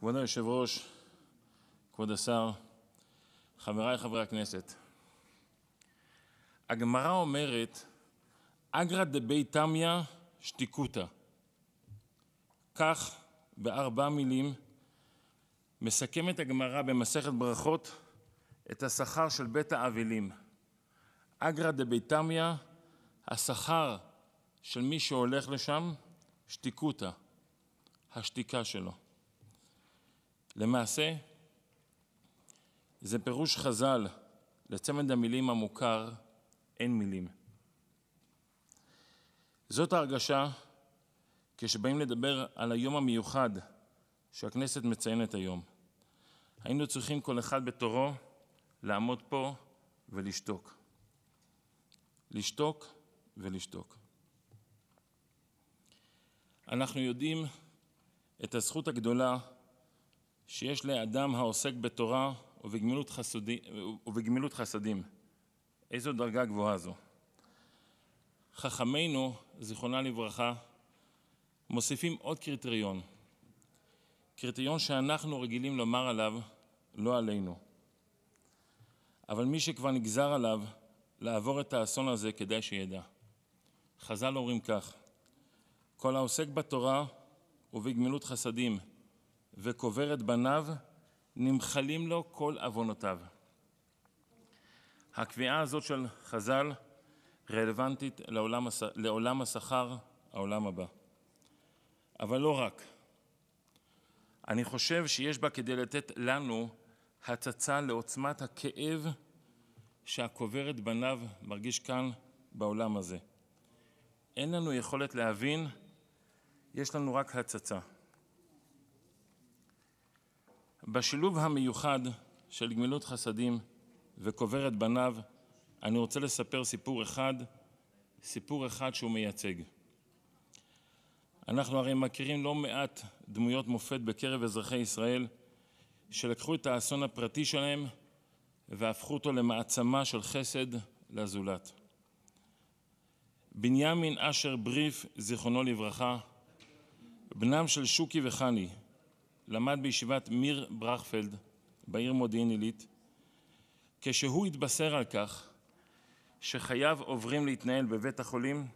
כבוד היושב-ראש, כבוד השר, חבריי חברי הכנסת, הגמרא אומרת, אגרא דבי תמיא שתיקותא. כך, בארבע מילים, מסכמת הגמרא במסכת ברכות את השכר של בית האבלים. אגרא דביתמיא, השכר של מי שהולך לשם, שתיקותא, השתיקה שלו. למעשה, זה פירוש חז"ל לצמד המילים המוכר אין מילים. זאת ההרגשה כשבאים לדבר על היום המיוחד שהכנסת מציינת היום. היינו צריכים כל אחד בתורו לעמוד פה ולשתוק. לשתוק ולשתוק. אנחנו יודעים את הזכות הגדולה שיש לאדם העוסק בתורה ובגמילות חסודי, ובגמילות חסדים. איזו דרגה גבוהה זו. חכמינו, זיכרונה לברכה, מוסיפים עוד קריטריון. קריטריון שאנחנו רגילים לומר עליו, לא עלינו. אבל מי שכבר נגזר עליו לעבור את האסון הזה, כדאי שידע. חז"ל אומרים כך: כל העוסק בתורה ובגמילות חסדים, וקובר את בניו, נמחלים לו כל עוונותיו. הקביעה הזאת של חז"ל רלוונטית לעולם, לעולם השכר, העולם הבא. אבל לא רק. אני חושב שיש בה כדי לתת לנו הצצה לעוצמת הכאב שהקובר את בניו מרגיש כאן בעולם הזה. אין לנו יכולת להבין, יש לנו רק הצצה. בשילוב המיוחד של גמילות חסדים וקוברת בניו, אני רוצה לספר סיפור אחד, סיפור אחד שהוא מייצג. אנחנו הרי מכירים לא מעט דמויות מופת בקרב אזרחי ישראל שלקחו את האסון הפרטי שלהם והפכו אותו למעצמה של חסד לזולת. בנימין אשר בריף, זיכרונו לברכה, בנם של שוקי וחני, למד בישיבת מיר ברכפלד בעיר מודיעין עילית, כשהוא התבשר על כך שחייו עוברים להתנהל בבית החולים,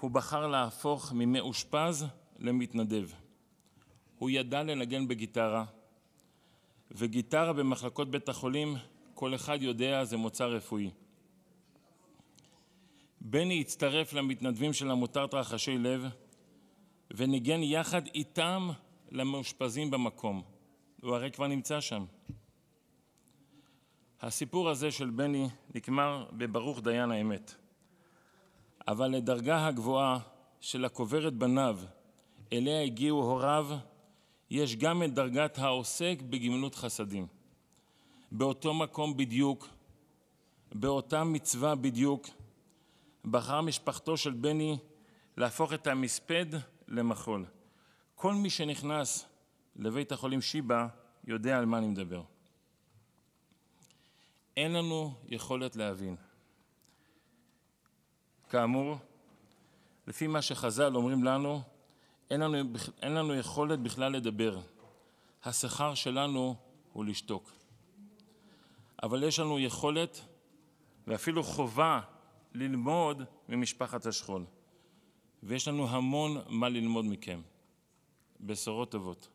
הוא בחר להפוך ממאושפז למתנדב. הוא ידע לנגן בגיטרה, וגיטרה במחלקות בית החולים, כל אחד יודע, זה מוצא רפואי. בני הצטרף למתנדבים של עמותת רחשי לב וניגן יחד איתם למאושפזים במקום, הוא הרי כבר נמצא שם. הסיפור הזה של בני נגמר בברוך דיין האמת. אבל לדרגה הגבוהה של הקוברת בניו, אליה הגיעו הוריו, יש גם את דרגת העוסק בגמלות חסדים. באותו מקום בדיוק, באותה מצווה בדיוק, בחר משפחתו של בני להפוך את המספד למחול. כל מי שנכנס לבית החולים שיבא יודע על מה אני מדבר. אין לנו יכולת להבין. כאמור, לפי מה שחז"ל אומרים לנו, אין לנו, אין לנו יכולת בכלל לדבר. השכר שלנו הוא לשתוק. אבל יש לנו יכולת ואפילו חובה ללמוד ממשפחת השכול. ויש לנו המון מה ללמוד מכם. בשורות טובות.